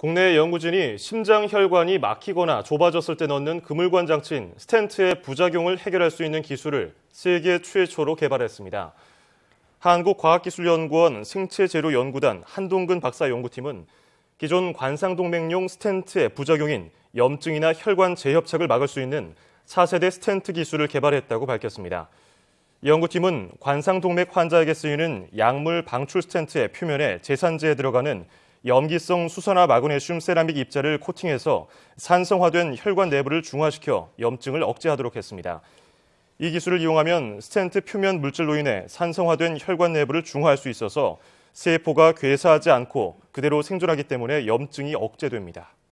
국내 연구진이 심장 혈관이 막히거나 좁아졌을 때 넣는 그물관 장치인 스텐트의 부작용을 해결할 수 있는 기술을 세계 최초로 개발했습니다. 한국과학기술연구원 생체제로연구단 한동근 박사 연구팀은 기존 관상동맥용 스텐트의 부작용인 염증이나 혈관 재협착을 막을 수 있는 차세대 스텐트 기술을 개발했다고 밝혔습니다. 연구팀은 관상동맥 환자에게 쓰이는 약물 방출 스텐트의 표면에 재산제에 들어가는 염기성 수선화 마그네슘 세라믹 입자를 코팅해서 산성화된 혈관 내부를 중화시켜 염증을 억제하도록 했습니다. 이 기술을 이용하면 스텐트 표면 물질로 인해 산성화된 혈관 내부를 중화할 수 있어서 세포가 괴사하지 않고 그대로 생존하기 때문에 염증이 억제됩니다.